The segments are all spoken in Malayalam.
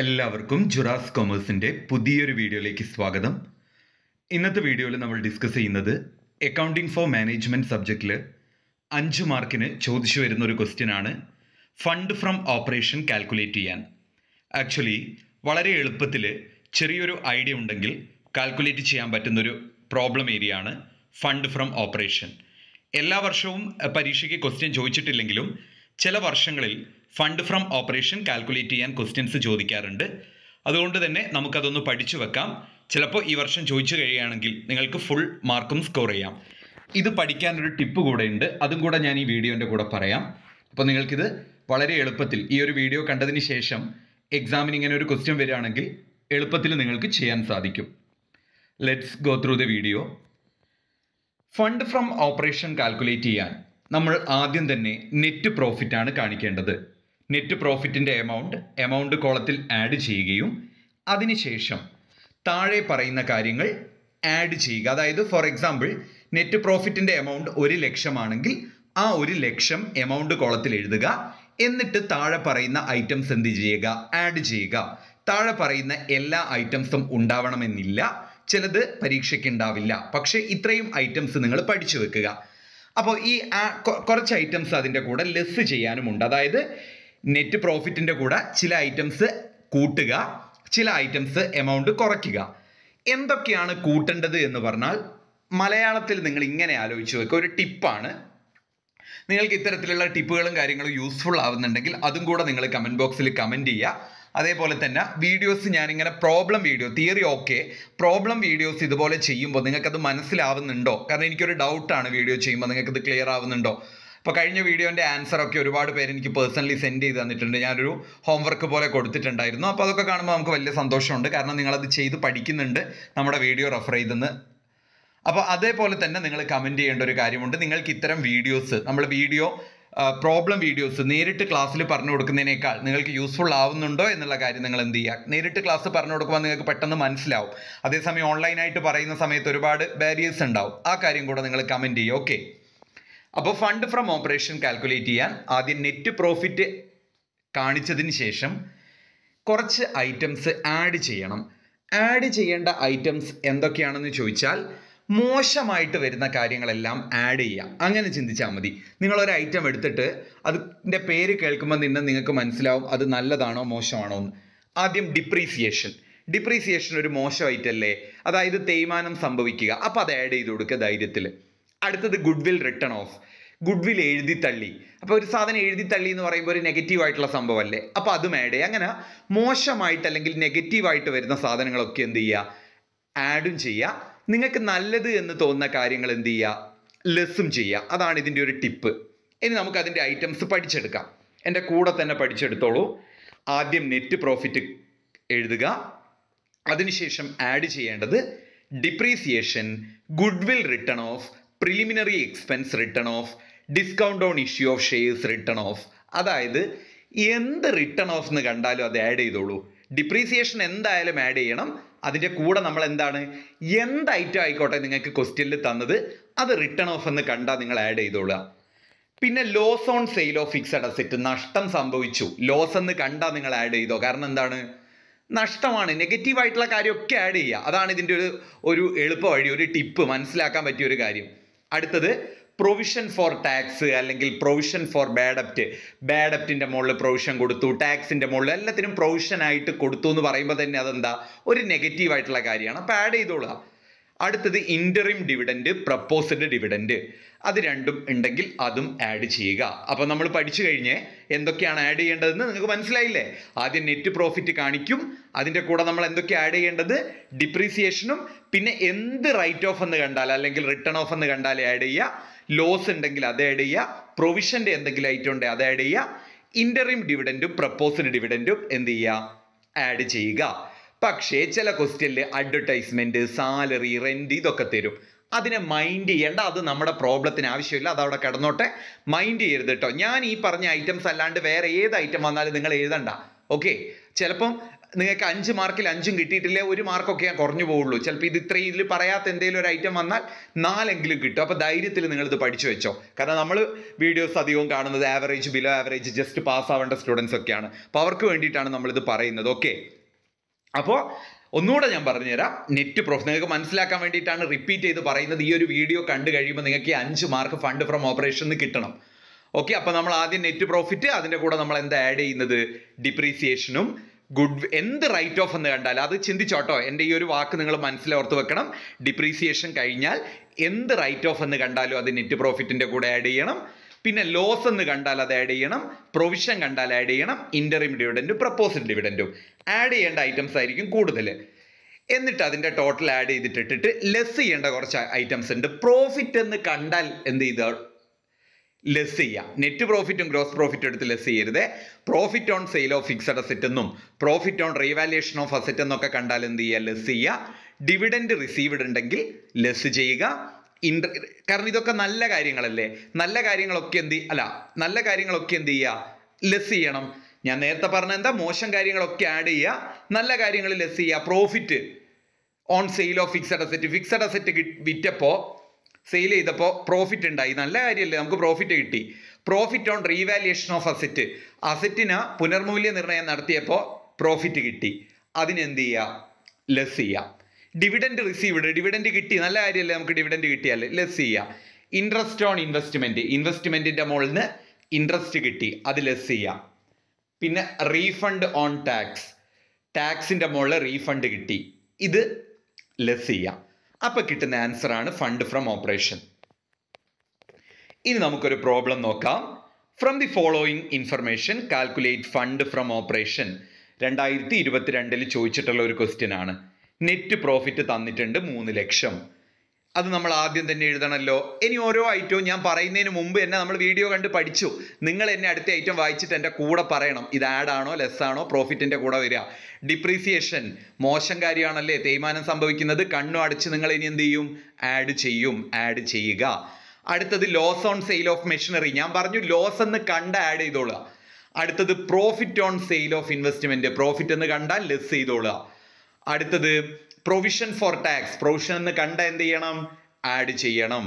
എല്ലാവർക്കും ജുറാസ് കൊമേഴ്സിൻ്റെ പുതിയൊരു വീഡിയോയിലേക്ക് സ്വാഗതം ഇന്നത്തെ വീഡിയോയിൽ നമ്മൾ ഡിസ്കസ് ചെയ്യുന്നത് അക്കൗണ്ടിംഗ് ഫോർ മാനേജ്മെൻറ്റ് സബ്ജക്റ്റിൽ അഞ്ച് മാർക്കിന് ചോദിച്ചു വരുന്ന ഒരു ക്വസ്റ്റ്യൻ ആണ് ഫണ്ട് ഫ്രം ഓപ്പറേഷൻ കാൽക്കുലേറ്റ് ചെയ്യാൻ ആക്ച്വലി വളരെ എളുപ്പത്തിൽ ചെറിയൊരു ഐഡിയ ഉണ്ടെങ്കിൽ കാൽക്കുലേറ്റ് ചെയ്യാൻ പറ്റുന്നൊരു പ്രോബ്ലം ഏരിയ ആണ് ഫണ്ട് ഫ്രം ഓപ്പറേഷൻ എല്ലാ വർഷവും പരീക്ഷയ്ക്ക് ക്വസ്റ്റ്യൻ ചോദിച്ചിട്ടില്ലെങ്കിലും ചില വർഷങ്ങളിൽ ഫണ്ട് ഫ്രം ഓപ്പറേഷൻ കാൽക്കുലേറ്റ് ചെയ്യാൻ ക്വസ്റ്റ്യൻസ് ചോദിക്കാറുണ്ട് അതുകൊണ്ട് തന്നെ നമുക്കതൊന്ന് പഠിച്ചു വെക്കാം ചിലപ്പോൾ ഈ വർഷം ചോദിച്ചു കഴിയുകയാണെങ്കിൽ നിങ്ങൾക്ക് ഫുൾ മാർക്കും സ്കോർ ചെയ്യാം ഇത് പഠിക്കാനൊരു ടിപ്പ് കൂടെ ഉണ്ട് അതും കൂടെ ഞാൻ ഈ വീഡിയോൻ്റെ കൂടെ പറയാം അപ്പോൾ നിങ്ങൾക്കിത് വളരെ എളുപ്പത്തിൽ ഈ ഒരു വീഡിയോ കണ്ടതിന് ശേഷം എക്സാമിന് ഇങ്ങനെ ഒരു ക്വസ്റ്റ്യൻ വരികയാണെങ്കിൽ എളുപ്പത്തിൽ നിങ്ങൾക്ക് ചെയ്യാൻ സാധിക്കും let's go through the video fund from operation calculate ചെയ്യാൻ നമ്മൾ ആദ്യം തന്നെ നെറ്റ് പ്രോഫിറ്റ് ആണ് കാണിക്കേണ്ടത് നെറ്റ് പ്രോഫിറ്റിൻ്റെ എമൗണ്ട് എമൗണ്ട് കോളത്തിൽ ആഡ് ചെയ്യുകയും അതിനുശേഷം താഴെ പറയുന്ന കാര്യങ്ങൾ ആഡ് ചെയ്യുക അതായത് ഫോർ എക്സാമ്പിൾ നെറ്റ് പ്രോഫിറ്റിൻ്റെ എമൗണ്ട് ഒരു ലക്ഷമാണെങ്കിൽ ആ ഒരു ലക്ഷം എമൗണ്ട് കോളത്തിൽ എഴുതുക എന്നിട്ട് താഴെ പറയുന്ന ഐറ്റംസ് എന്ത് ചെയ്യുക ആഡ് ചെയ്യുക താഴെ പറയുന്ന എല്ലാ ഐറ്റംസും ഉണ്ടാവണമെന്നില്ല ചിലത് പരീക്ഷയ്ക്ക് ഉണ്ടാവില്ല പക്ഷേ ഇത്രയും ഐറ്റംസ് നിങ്ങൾ പഠിച്ചു വെക്കുക അപ്പോൾ ഈ കുറച്ച് ഐറ്റംസ് അതിൻ്റെ കൂടെ ലെസ് ചെയ്യാനുമുണ്ട് അതായത് നെറ്റ് പ്രോഫിറ്റിൻ്റെ കൂടെ ചില ഐറ്റംസ് കൂട്ടുക ചില ഐറ്റംസ് എമൗണ്ട് കുറയ്ക്കുക എന്തൊക്കെയാണ് കൂട്ടേണ്ടത് എന്ന് പറഞ്ഞാൽ മലയാളത്തിൽ നിങ്ങൾ ഇങ്ങനെ ആലോചിച്ച് വെക്കുക ഒരു ടിപ്പാണ് നിങ്ങൾക്ക് ഇത്തരത്തിലുള്ള ടിപ്പുകളും കാര്യങ്ങളും യൂസ്ഫുൾ ആവുന്നുണ്ടെങ്കിൽ അതും കൂടെ നിങ്ങൾ കമൻറ്റ് ബോക്സിൽ കമൻറ്റ് ചെയ്യുക അതേപോലെ തന്നെ വീഡിയോസ് ഞാനിങ്ങനെ problem video theory okay problem videos ഇതുപോലെ ചെയ്യുമ്പോൾ നിങ്ങൾക്കത് മനസ്സിലാവുന്നുണ്ടോ കാരണം എനിക്കൊരു ഡൗട്ടാണ് വീഡിയോ ചെയ്യുമ്പോൾ നിങ്ങൾക്കത് ക്ലിയർ ആവുന്നുണ്ടോ അപ്പോൾ കഴിഞ്ഞ വീഡിയോൻ്റെ ആൻസറൊക്കെ ഒരുപാട് പേര് എനിക്ക് പേഴ്സണലി സെൻഡ് ചെയ്ത് തന്നിട്ടുണ്ട് ഞാനൊരു ഹോംവർക്ക് പോലെ കൊടുത്തിട്ടുണ്ടായിരുന്നു അപ്പോൾ അതൊക്കെ കാണുമ്പോൾ നമുക്ക് വലിയ സന്തോഷമുണ്ട് കാരണം നിങ്ങളത് ചെയ്ത് പഠിക്കുന്നുണ്ട് നമ്മുടെ വീഡിയോ റെഫർ ചെയ്തെന്ന് അപ്പോൾ അതേപോലെ തന്നെ നിങ്ങൾ കമൻറ്റ് ചെയ്യേണ്ട ഒരു കാര്യമുണ്ട് നിങ്ങൾക്ക് ഇത്തരം വീഡിയോസ് നമ്മൾ വീഡിയോ പ്രോബ്ലം വീഡിയോസ് നേരിട്ട് ക്ലാസ്സിൽ പറഞ്ഞു കൊടുക്കുന്നതിനേക്കാൾ നിങ്ങൾക്ക് യൂസ്ഫുൾ ആവുന്നുണ്ടോ എന്നുള്ള കാര്യം നിങ്ങൾ എന്ത് ചെയ്യുക നേരിട്ട് ക്ലാസ് പറഞ്ഞു കൊടുക്കുമ്പോൾ നിങ്ങൾക്ക് പെട്ടെന്ന് മനസ്സിലാവും അതേസമയം ഓൺലൈനായിട്ട് പറയുന്ന സമയത്ത് ഒരുപാട് ബാരിയേഴ്സ് ഉണ്ടാവും ആ കാര്യം കൂടെ നിങ്ങൾ കമൻറ്റ് ചെയ്യുക ഓക്കെ അപ്പോൾ ഫണ്ട് ഫ്രം ഓപ്പറേഷൻ കാൽക്കുലേറ്റ് ചെയ്യാൻ ആദ്യം നെറ്റ് പ്രോഫിറ്റ് കാണിച്ചതിന് ശേഷം കുറച്ച് ഐറ്റംസ് ആഡ് ചെയ്യണം ആഡ് ചെയ്യേണ്ട ഐറ്റംസ് എന്തൊക്കെയാണെന്ന് ചോദിച്ചാൽ മോശമായിട്ട് വരുന്ന കാര്യങ്ങളെല്ലാം ആഡ് ചെയ്യാം അങ്ങനെ ചിന്തിച്ചാൽ മതി നിങ്ങളൊരു ഐറ്റം എടുത്തിട്ട് അതിൻ്റെ പേര് കേൾക്കുമ്പോൾ നിന്ന് നിങ്ങൾക്ക് മനസ്സിലാവും അത് നല്ലതാണോ മോശമാണോ എന്ന് ആദ്യം ഡിപ്രീസിയേഷൻ ഡിപ്രീസിയേഷൻ ഒരു മോശം അല്ലേ അതായത് തേയ്മാനം സംഭവിക്കുക അപ്പോൾ അത് ആഡ് ചെയ്ത് കൊടുക്കുക ധൈര്യത്തിൽ അടുത്തത് goodwill written off goodwill എഴുതി തള്ളി അപ്പോൾ ഒരു സാധനം എഴുതി തള്ളി എന്ന് പറയുമ്പോൾ ഒരു നെഗറ്റീവ് ആയിട്ടുള്ള സംഭവമല്ലേ അപ്പോൾ അതും ആഡ് ചെയ്യുക അങ്ങനെ മോശമായിട്ട് അല്ലെങ്കിൽ നെഗറ്റീവായിട്ട് വരുന്ന സാധനങ്ങളൊക്കെ എന്ത് ചെയ്യുക ആഡും ചെയ്യുക നിങ്ങൾക്ക് നല്ലത് എന്ന് തോന്നുന്ന കാര്യങ്ങൾ എന്ത് ചെയ്യുക ലെസ്സും ചെയ്യുക അതാണ് ഇതിൻ്റെ ഒരു ടിപ്പ് ഇനി നമുക്ക് അതിൻ്റെ ഐറ്റംസ് പഠിച്ചെടുക്കാം എൻ്റെ കൂടെ തന്നെ പഠിച്ചെടുത്തോളൂ ആദ്യം നെറ്റ് പ്രോഫിറ്റ് എഴുതുക അതിനുശേഷം ആഡ് ചെയ്യേണ്ടത് depreciation goodwill written off preliminary expense written off discount on issue of shares written off അതായത് എന്ത് റിട്ടേൺ ഓഫ് എന്ന് കണ്ടാലും അത് ആഡ് ചെയ്തോളൂ ഡിപ്രീസിയേഷൻ എന്തായാലും ആഡ് ചെയ്യണം അതിൻ്റെ കൂടെ നമ്മൾ എന്താണ് എന്ത് ഐറ്റം ആയിക്കോട്ടെ നിങ്ങൾക്ക് ക്വസ്റ്റ്യനിൽ തന്നത് അത് റിട്ടേൺ ഓഫ് എന്ന് കണ്ടാൽ നിങ്ങൾ ആഡ് ചെയ്തോളുക പിന്നെ loss on sale of fixed asset നഷ്ടം സംഭവിച്ചു ലോസ് എന്ന് കണ്ടാൽ നിങ്ങൾ ആഡ് ചെയ്തോ കാരണം എന്താണ് നഷ്ടമാണ് നെഗറ്റീവ് ആയിട്ടുള്ള കാര്യമൊക്കെ ആഡ് ചെയ്യുക അതാണ് ഇതിൻ്റെ ഒരു ഒരു എളുപ്പ വഴി ഒരു ടിപ്പ് മനസ്സിലാക്കാൻ പറ്റിയ ഒരു കാര്യം അടുത്തത് പ്രൊവിഷൻ ഫോർ ടാക്സ് അല്ലെങ്കിൽ പ്രൊവിഷൻ ഫോർ ബാഡപ്റ്റ് ബാഡപ്റ്റിൻ്റെ മുകളിൽ പ്രൊവിഷൻ കൊടുത്തു ടാക്സിൻ്റെ മുകളിൽ എല്ലാത്തിനും പ്രൊവിഷൻ ആയിട്ട് കൊടുത്തു എന്ന് പറയുമ്പോൾ തന്നെ അതെന്താ ഒരു നെഗറ്റീവ് ആയിട്ടുള്ള കാര്യമാണ് അപ്പോൾ ആഡ് ചെയ്തോളുക അടുത്തത് ഇൻ്ററിം ഡിവിഡൻറ്റ് പ്രപ്പോസ്ഡ് ഡിവിഡൻറ്റ് അത് രണ്ടും ഉണ്ടെങ്കിൽ അതും ആഡ് ചെയ്യുക അപ്പോൾ നമ്മൾ പഠിച്ചു കഴിഞ്ഞ് എന്തൊക്കെയാണ് ആഡ് ചെയ്യേണ്ടതെന്ന് നിങ്ങൾക്ക് മനസ്സിലായില്ലേ ആദ്യം നെറ്റ് പ്രോഫിറ്റ് കാണിക്കും അതിൻ്റെ കൂടെ നമ്മൾ എന്തൊക്കെ ആഡ് ചെയ്യേണ്ടത് ഡിപ്രീസിയേഷനും പിന്നെ എന്ത് റൈറ്റ് ഓഫ് എന്ന് കണ്ടാൽ അല്ലെങ്കിൽ റിട്ടേൺ ഓഫ് എന്ന് കണ്ടാൽ ആഡ് ചെയ്യുക ലോസ് ഉണ്ടെങ്കിൽ അത് ആഡ് ചെയ്യുക പ്രൊവിഷൻ്റെ എന്തെങ്കിലും ഐറ്റം ഉണ്ടെങ്കിൽ അത് ആഡ് ചെയ്യുക ഇൻ്ററിം ഡിവിഡൻറ്റും പ്രപ്പോസ്ഡ് ഡിവിഡൻറ്റും എന്ത് ചെയ്യുക ആഡ് ചെയ്യുക പക്ഷേ ചില ക്വസ്റ്റ്യനിൽ അഡ്വർടൈസ്മെൻറ്റ് സാലറി റെൻറ്റ് ഇതൊക്കെ തരും അതിനെ മൈൻഡ് ചെയ്യേണ്ട അത് നമ്മുടെ പ്രോബ്ലത്തിന് ആവശ്യമില്ല അതവിടെ കിടന്നോട്ടെ മൈൻഡ് ചെയ്യരുത് കേട്ടോ ഞാൻ ഈ പറഞ്ഞ ഐറ്റംസ് അല്ലാണ്ട് വേറെ ഏത് ഐറ്റം വന്നാലും നിങ്ങൾ എഴുതണ്ട ഓക്കെ ചിലപ്പം നിങ്ങൾക്ക് അഞ്ച് മാർക്കിൽ അഞ്ചും കിട്ടിയിട്ടില്ലേ ഒരു മാർക്കൊക്കെ ഞാൻ കുറഞ്ഞു പോവുള്ളൂ ചിലപ്പോൾ ഇത് ഇത്രയും ഇതിൽ പറയാത്ത എന്തെങ്കിലും ഒരു ഐറ്റം വന്നാൽ നാലെങ്കിലും കിട്ടും അപ്പോൾ ധൈര്യത്തിൽ നിങ്ങളിത് പഠിച്ചു വെച്ചോ കാരണം നമ്മൾ വീഡിയോസ് അധികവും കാണുന്നത് average below average just pass ആവേണ്ട സ്റ്റുഡൻസ് ഒക്കെയാണ് അപ്പോൾ അവർക്ക് വേണ്ടിയിട്ടാണ് നമ്മളിത് പറയുന്നത് ഓക്കെ അപ്പോൾ ഒന്നുകൂടെ ഞാൻ പറഞ്ഞുതരാം നെറ്റ് പ്രൂഫ് നിങ്ങൾക്ക് മനസ്സിലാക്കാൻ വേണ്ടിയിട്ടാണ് റിപ്പീറ്റ് ചെയ്ത് പറയുന്നത് ഈ ഒരു വീഡിയോ കണ്ടു കഴിയുമ്പോൾ നിങ്ങൾക്ക് ഈ അഞ്ച് മാർക്ക് ഫണ്ട് ഫ്രം ഓപ്പറേഷൻ നിന്ന് കിട്ടണം ഓക്കെ അപ്പോൾ നമ്മൾ ആദ്യം നെറ്റ് പ്രോഫിറ്റ് അതിൻ്റെ കൂടെ നമ്മൾ എന്താ ആഡ് ചെയ്യുന്നത് ഡിപ്രീസിയേഷനും ഗുഡ് എന്ത് റൈറ്റ് ഓഫ് എന്ന് കണ്ടാൽ അത് ചിന്തിച്ചോട്ടോ എൻ്റെ ഈ ഒരു വാക്ക് നിങ്ങൾ മനസ്സിലോർത്ത് വെക്കണം ഡിപ്രീസിയേഷൻ കഴിഞ്ഞാൽ എന്ത് റൈറ്റ് ഓഫ് എന്ന് കണ്ടാലും അത് നെറ്റ് പ്രോഫിറ്റിൻ്റെ കൂടെ ആഡ് ചെയ്യണം പിന്നെ ലോസ് എന്ന് കണ്ടാൽ അത് ആഡ് ചെയ്യണം പ്രൊവിഷൻ കണ്ടാൽ ആഡ് ചെയ്യണം ഇൻ്ററിം ഡിവിഡൻറ്റും പ്രപ്പോസൽ ഡിവിഡൻറ്റും ആഡ് ചെയ്യേണ്ട ഐറ്റംസ് ആയിരിക്കും കൂടുതൽ എന്നിട്ട് അതിൻ്റെ ടോട്ടൽ ആഡ് ചെയ്തിട്ടിട്ടിട്ട് ലെസ് ചെയ്യേണ്ട കുറച്ച് ഐറ്റംസ് ഉണ്ട് പ്രോഫിറ്റ് എന്ന് കണ്ടാൽ എന്ത് ചെയ്താൽ ലെസ് ചെയ്യാം നെറ്റ് പ്രോഫിറ്റും ഗ്രോസ് പ്രോഫിറ്റും എടുത്ത് ലെസ് ചെയ്യരുത് profit on sale of fixed asset എന്നും profit on revaluation of asset എന്നൊക്കെ കണ്ടാൽ എന്ത് ചെയ്യുക ലെസ് ചെയ്യുക ഡിവിഡൻറ്റ് റിസീവ്ഡ് ഉണ്ടെങ്കിൽ ലെസ് ചെയ്യുക ഇൻട്ര കാരണം ഇതൊക്കെ നല്ല കാര്യങ്ങളല്ലേ നല്ല കാര്യങ്ങളൊക്കെ എന്ത് അല്ല നല്ല കാര്യങ്ങളൊക്കെ എന്ത് ചെയ്യുക ലെസ് ചെയ്യണം ഞാൻ നേരത്തെ പറഞ്ഞ എന്താ മോശം കാര്യങ്ങളൊക്കെ ആഡ് ചെയ്യുക നല്ല കാര്യങ്ങൾ ലെസ് ചെയ്യുക profit on sale of fixed asset fixed asset വിറ്റപ്പോൾ സെയിൽ ചെയ്തപ്പോൾ പ്രോഫിറ്റ് ഉണ്ടായി നല്ല കാര്യമല്ലേ നമുക്ക് പ്രോഫിറ്റ് കിട്ടി profit on revaluation of asset അസെറ്റിന് പുനർമൂല്യനിർണ്ണയം നടത്തിയപ്പോൾ പ്രോഫിറ്റ് കിട്ടി അതിനെന്ത് ചെയ്യുക ലെസ് ചെയ്യുക ഡിവിഡൻഡ് റിസീവ്ഡ് ഡിവിഡൻഡ് കിട്ടി നല്ല കാര്യമല്ലേ നമുക്ക് ഡിവിഡൻഡ് കിട്ടിയാലേ ലെസ് ചെയ്യാം ഇൻട്രസ്റ്റ് ഓൺ ഇൻവെസ്റ്റ്മെൻറ്റ് ഇൻവെസ്റ്റ്മെൻറ്റിൻ്റെ മുകളിൽ നിന്ന് ഇൻട്രസ്റ്റ് കിട്ടി അത് ലെസ് ചെയ്യാം പിന്നെ റീഫണ്ട് ഓൺ ടാക്സ് ടാക്സിൻ്റെ മുകളിൽ റീഫണ്ട് കിട്ടി ഇത് ലെസ് ചെയ്യാം അപ്പോൾ കിട്ടുന്ന ആൻസറാണ് ഫണ്ട് ഫ്രം ഓപ്പറേഷൻ ഇനി നമുക്കൊരു പ്രോബ്ലം നോക്കാം from the following information calculate fund from operation രണ്ടായിരത്തി ഇരുപത്തിരണ്ടിൽ ചോദിച്ചിട്ടുള്ള ഒരു ക്വസ്റ്റ്യൻ ആണ് നെറ്റ് പ്രോഫിറ്റ് തന്നിട്ടുണ്ട് മൂന്ന് ലക്ഷം അത് നമ്മൾ ആദ്യം തന്നെ എഴുതണമല്ലോ ഇനി ഓരോ ഐറ്റവും ഞാൻ പറയുന്നതിന് മുമ്പ് തന്നെ നമ്മൾ വീഡിയോ കണ്ട് പഠിച്ചു നിങ്ങൾ എന്നെ അടുത്ത ഐറ്റം വായിച്ചിട്ട് എൻ്റെ കൂടെ പറയണം ഇത് ആഡാണോ ലെസ്സാണോ പ്രോഫിറ്റിൻ്റെ കൂടെ വരിക ഡിപ്രീസിയേഷൻ മോശം കാര്യമാണല്ലേ തേയ്മാനം സംഭവിക്കുന്നത് കണ്ണു അടച്ച് നിങ്ങൾ ഇനി എന്ത് ചെയ്യും ആഡ് ചെയ്യും ആഡ് ചെയ്യുക അടുത്തത് loss on sale of machinery ഞാൻ പറഞ്ഞു ലോസ് എന്ന് കണ്ട ആഡ് ചെയ്തോളുക അടുത്തത് profit on sale of investment profit എന്ന് കണ്ടാൽ ലെസ് ചെയ്തോളുക അടുത്തത് പ്രൊവിഷൻ ഫോർ ടാക്സ് പ്രൊവിഷൻ എന്ന് കണ്ട എന്ത് ചെയ്യണം ആഡ് ചെയ്യണം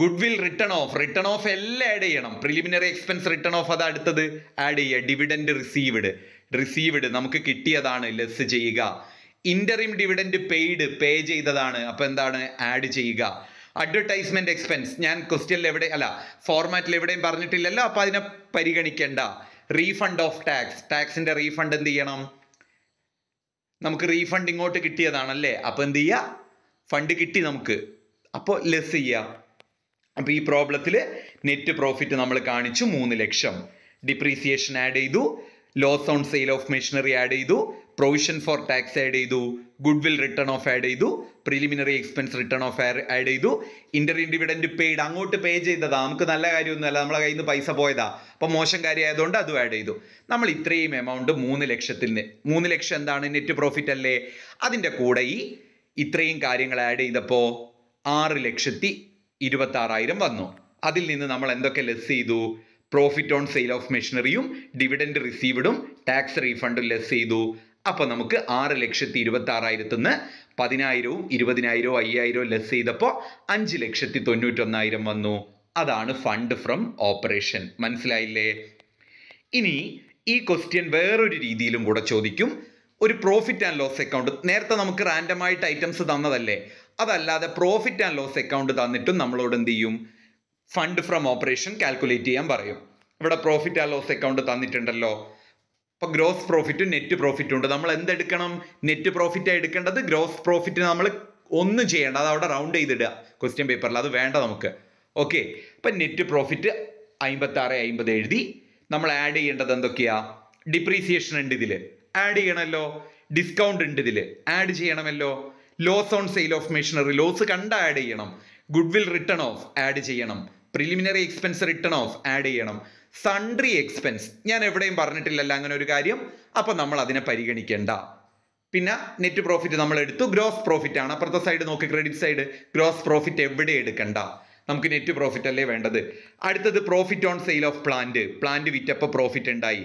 goodwill written off written off എല്ലാം ആഡ് ചെയ്യണം പ്രിലിമിനറി എക്സ്പെൻസ് റിട്ടേൺ ഓഫ് അത് അടുത്തത് ആഡ് ചെയ്യുക ഡിവിഡൻഡ് റിസീവ്ഡ് റിസീവ്ഡ് നമുക്ക് കിട്ടിയതാണ് ലെസ് ചെയ്യുക ഇന്ററിം ഡിവിഡൻഡ് പെയ്ഡ് പേ ചെയ്തതാണ് അപ്പോൾ എന്താണ് ആഡ് ചെയ്യുക അഡ്വർടൈസ്മെന്റ് എക്സ്പെൻസ് ഞാൻ ക്വസ്റ്റ്യനിൽ എവിടെ അല്ല ഫോർമാറ്റിൽ എവിടെയും പറഞ്ഞിട്ടില്ലല്ലോ അപ്പോൾ അതിനെ പരിഗണിക്കേണ്ട റീഫണ്ട് ഓഫ് ടാക്സ് ടാക്സിന്റെ റീഫണ്ട് എന്ത് ചെയ്യണം നമുക്ക് റീഫണ്ട് ഇങ്ങോട്ട് കിട്ടിയതാണല്ലേ അപ്പോൾ എന്ത് ചെയ്യുക ഫണ്ട് കിട്ടി നമുക്ക് അപ്പോൾ ലെസ് ചെയ്യുക അപ്പോൾ ഈ പ്രോബ്ലത്തിൽ നെറ്റ് പ്രോഫിറ്റ് നമ്മൾ കാണിച്ചു മൂന്ന് ലക്ഷം ഡിപ്രീസിയേഷൻ ആഡ് ചെയ്തു loss on sale of machinery add ചെയ്തു പ്രൊവിഷൻ ഫോർ ടാക്സ് ആഡ് ചെയ്തു goodwill written off add ചെയ്തു preliminary expense written off add ചെയ്തു ഇന്റർ ഇൻഡിവിഡൻറ്റ് പെയ്ഡ് അങ്ങോട്ട് പേ ചെയ്തതാ നമുക്ക് നല്ല കാര്യമൊന്നുമല്ല നമ്മളെ കയ്യിൽ നിന്ന് പൈസ പോയതാ അപ്പോൾ മോശം കാര്യമായതുകൊണ്ട് അതും ആഡ് ചെയ്തു നമ്മൾ ഇത്രയും എമൗണ്ട് മൂന്ന് ലക്ഷത്തിൽ നിന്ന് മൂന്ന് ലക്ഷം എന്താണ് നെറ്റ് പ്രോഫിറ്റ് അല്ലേ അതിൻ്റെ കൂടെ ഈ ഇത്രയും കാര്യങ്ങൾ ആഡ് ചെയ്തപ്പോൾ ആറ് ലക്ഷത്തി ഇരുപത്താറായിരം വന്നു അതിൽ നിന്ന് നമ്മൾ എന്തൊക്കെ ലെസ് ചെയ്തു പ്രോഫിറ്റ് ഓൺ സെയിൽ ഓഫ് മെഷീനറിയും ഡിവിഡൻഡ് റിസീവ്ഡും ടാക്സ് റീഫണ്ടും ലെസ് ചെയ്തു അപ്പോൾ നമുക്ക് ആറ് ലക്ഷത്തി ഇരുപത്തി ആറായിരത്തിന്ന് പതിനായിരവും ഇരുപതിനായിരവും അയ്യായിരവും ലെസ് ചെയ്തപ്പോൾ അഞ്ച് ലക്ഷത്തി തൊണ്ണൂറ്റൊന്നായിരം വന്നു അതാണ് ഫണ്ട് ഫ്രം ഓപ്പറേഷൻ മനസ്സിലായില്ലേ ഇനി ഈ ക്വസ്റ്റ്യൻ വേറൊരു രീതിയിലും കൂടെ ചോദിക്കും ഒരു പ്രോഫിറ്റ് ആൻഡ് ലോസ് അക്കൗണ്ട് നേരത്തെ നമുക്ക് റാൻഡമായിട്ട് ഐറ്റംസ് തന്നതല്ലേ അതല്ലാതെ പ്രോഫിറ്റ് ആൻഡ് ലോസ് അക്കൗണ്ട് തന്നിട്ടും നമ്മളോട് എന്ത് ചെയ്യും ഫണ്ട് ഫ്രം ഓപ്പറേഷൻ കാൽക്കുലേറ്റ് ചെയ്യാൻ പറയും ഇവിടെ പ്രോഫിറ്റ് ആൻഡ് ലോസ് അക്കൗണ്ട് തന്നിട്ടുണ്ടല്ലോ ഇപ്പോൾ ഗ്രോസ് പ്രോഫിറ്റും നെറ്റ് പ്രോഫിറ്റും ഉണ്ട് നമ്മൾ എന്തെടുക്കണം നെറ്റ് പ്രോഫിറ്റാണ് എടുക്കേണ്ടത് ഗ്രോസ് പ്രോഫിറ്റ് നമ്മൾ ഒന്നും ചെയ്യേണ്ട അത് അവിടെ റൗണ്ട് ചെയ്തിടുക ക്വസ്റ്റ്യൻ പേപ്പറിൽ അത് വേണ്ട നമുക്ക് ഓക്കെ അപ്പം നെറ്റ് പ്രോഫിറ്റ് അമ്പത്താറ് അമ്പത് എഴുതി നമ്മൾ ആഡ് ചെയ്യേണ്ടത് എന്തൊക്കെയാ ഡിപ്രീസിയേഷൻ ഉണ്ട് ഇതിൽ ആഡ് ചെയ്യണമല്ലോ ഡിസ്കൗണ്ട് ഉണ്ട് ഇതിൽ ആഡ് ചെയ്യണമല്ലോ loss on sale of machinery loss കണ്ട ആഡ് ചെയ്യണം goodwill written off add ചെയ്യണം preliminary expense written off add ചെയ്യണം സൺട്രി എക്സ്പെൻസ് ഞാൻ എവിടെയും പറഞ്ഞിട്ടില്ലല്ല അങ്ങനെ ഒരു കാര്യം അപ്പോൾ നമ്മൾ അതിനെ പരിഗണിക്കേണ്ട പിന്നെ നെറ്റ് പ്രോഫിറ്റ് നമ്മൾ എടുത്തു ഗ്രോസ് പ്രോഫിറ്റ് ആണ് അപ്പുറത്തെ സൈഡ് നോക്കി ക്രെഡിറ്റ് സൈഡ് ഗ്രോസ് പ്രോഫിറ്റ് എവിടെ എടുക്കണ്ട നമുക്ക് നെറ്റ് പ്രോഫിറ്റ് അല്ലേ വേണ്ടത് അടുത്തത് profit on sale of plant plant വിറ്റപ്പോൾ പ്രോഫിറ്റ് ഉണ്ടായി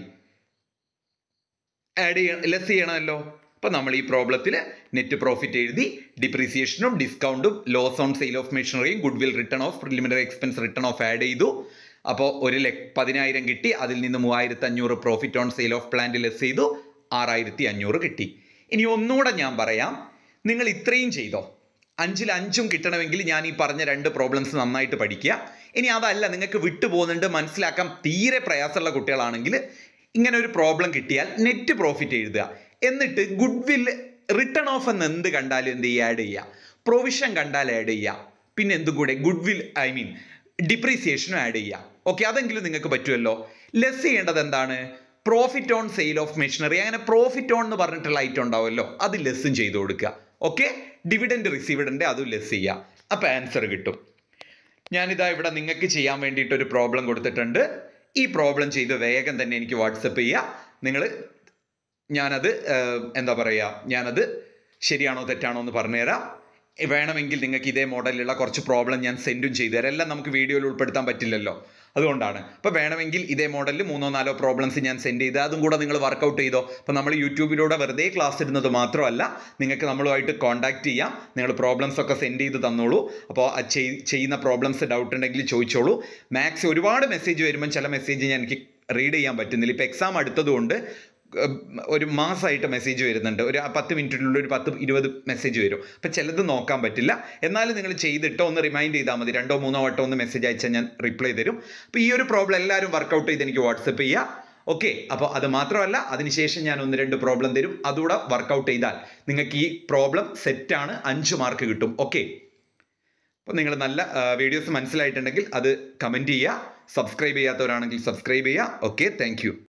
ആഡ് ചെയ്യണം ലെസ് ചെയ്യണമല്ലോ അപ്പം നമ്മൾ ഈ പ്രോബ്ലത്തിൽ നെറ്റ് പ്രോഫിറ്റ് എഴുതി ഡിപ്രീസിയേഷനും ഡിസ്കൗണ്ടും ലോസ് ഓൺ സെയിൽ ഓഫ് മെഷീനറിയും goodwill written off preliminary expense written off add ചെയ്തു അപ്പോൾ ഒരു ലക് പതിനായിരം കിട്ടി അതിൽ നിന്ന് മൂവായിരത്തി അഞ്ഞൂറ് profit on sale of plant less ചെയ്തു ആറായിരത്തി അഞ്ഞൂറ് കിട്ടി ഇനി ഒന്നുകൂടെ ഞാൻ പറയാം നിങ്ങൾ ഇത്രയും ചെയ്തോ അഞ്ചിൽ അഞ്ചും കിട്ടണമെങ്കിൽ ഞാൻ ഈ പറഞ്ഞ രണ്ട് പ്രോബ്ലംസ് നന്നായിട്ട് പഠിക്കുക ഇനി അതല്ല നിങ്ങൾക്ക് വിട്ടുപോകുന്നുണ്ട് മനസ്സിലാക്കാൻ തീരെ പ്രയാസമുള്ള കുട്ടികളാണെങ്കിൽ ഇങ്ങനെ ഒരു പ്രോബ്ലം കിട്ടിയാൽ നെറ്റ് പ്രോഫിറ്റ് എഴുതുക എന്നിട്ട് ഗുഡ് വിൽ റിട്ടേൺ ഓഫ് എന്ന് എന്ത് കണ്ടാലും എന്ത് ചെയ്യുക ആഡ് ചെയ്യുക പ്രൊവിഷൻ കണ്ടാൽ ആഡ് ചെയ്യുക പിന്നെ എന്തും കൂടെ ഗുഡ് വിൽ ഐ മീൻ ഡിപ്രീസിയേഷനും ആഡ് ചെയ്യാം ഓക്കെ അതെങ്കിലും നിങ്ങൾക്ക് പറ്റുമല്ലോ ലെസ് ചെയ്യേണ്ടത് എന്താണ് profit on sale of machinery അങ്ങനെ പ്രോഫിറ്റ് ഓൺ എന്ന് പറഞ്ഞിട്ടുള്ള ഐറ്റം ഉണ്ടാവുമല്ലോ അത് ലെസ്സും ചെയ്ത് കൊടുക്കുക ഓക്കെ ഡിവിഡൻഡ് റിസീവിഡൻ്റെ അതും ലെസ് ചെയ്യുക അപ്പോൾ ആൻസർ കിട്ടും ഞാനിതാ ഇവിടെ നിങ്ങൾക്ക് ചെയ്യാൻ വേണ്ടിയിട്ട് ഒരു പ്രോബ്ലം കൊടുത്തിട്ടുണ്ട് ഈ പ്രോബ്ലം ചെയ്ത് വേഗം തന്നെ എനിക്ക് വാട്സപ്പ് ചെയ്യുക നിങ്ങൾ ഞാനത് എന്താ പറയുക ഞാനത് ശരിയാണോ തെറ്റാണോ എന്ന് പറഞ്ഞുതരാം വേണമെങ്കിൽ നിങ്ങൾക്ക് ഇതേ മോഡലിലുള്ള കുറച്ച് പ്രോബ്ലം ഞാൻ സെൻഡും ചെയ്തു തരാം എല്ലാം നമുക്ക് വീഡിയോയിൽ ഉൾപ്പെടുത്താൻ പറ്റില്ലല്ലോ അതുകൊണ്ടാണ് അപ്പോൾ വേണമെങ്കിൽ ഇതേ മോഡലിൽ മൂന്നോ നാലോ പ്രോബ്ലംസ് ഞാൻ സെൻഡ് ചെയ്ത് അതും കൂടെ നിങ്ങൾ വർക്കൗട്ട് ചെയ്തോ അപ്പോൾ നമ്മൾ യൂട്യൂബിലൂടെ വെറുതെ ക്ലാസ് ഇടുന്നത് മാത്രമല്ല നിങ്ങൾക്ക് നമ്മളുമായിട്ട് കോൺടാക്ട് ചെയ്യാം നിങ്ങൾ പ്രോബ്ലംസ് ഒക്കെ സെൻഡ് ചെയ്ത് തന്നോളൂ അപ്പോൾ ചെയ്യുന്ന പ്രോബ്ലംസ് ഡൗട്ട് ഉണ്ടെങ്കിൽ ചോദിച്ചോളൂ മാത്സ് ഒരുപാട് മെസ്സേജ് വരുമ്പം ചില മെസ്സേജ് ഞാൻ എനിക്ക് റീഡ് ചെയ്യാൻ പറ്റുന്നില്ല ഇപ്പോൾ എക്സാം അടുത്തതുകൊണ്ട് ഒരു മാസമായിട്ട് മെസ്സേജ് വരുന്നുണ്ട് ഒരു പത്ത് മിനിറ്റിനുള്ളിൽ ഒരു പത്ത് ഇരുപത് മെസ്സേജ് വരും അപ്പം ചിലത് നോക്കാൻ പറ്റില്ല എന്നാലും നിങ്ങൾ ചെയ്തിട്ടോ ഒന്ന് റിമൈൻഡ് ചെയ്താൽ മതി രണ്ടോ മൂന്നോ വട്ടോ ഒന്ന് മെസ്സേജ് അയച്ചാൽ ഞാൻ റിപ്ലൈ തരും അപ്പോൾ ഈ ഒരു പ്രോബ്ലം എല്ലാവരും വർക്കൗട്ട് ചെയ്ത് എനിക്ക് വാട്സപ്പ് ചെയ്യുക ഓക്കെ അപ്പോൾ അത് മാത്രമല്ല അതിനുശേഷം ഞാൻ ഒന്ന് രണ്ട് പ്രോബ്ലം തരും അതുകൂടെ വർക്കൗട്ട് ചെയ്താൽ നിങ്ങൾക്ക് ഈ പ്രോബ്ലം സെറ്റാണ് അഞ്ച് മാർക്ക് കിട്ടും ഓക്കെ അപ്പോൾ നിങ്ങൾ നല്ല വീഡിയോസ് മനസ്സിലായിട്ടുണ്ടെങ്കിൽ അത് കമൻറ്റ് ചെയ്യുക സബ്സ്ക്രൈബ് ചെയ്യാത്തവരാണെങ്കിൽ സബ്സ്ക്രൈബ് ചെയ്യുക ഓക്കെ താങ്ക്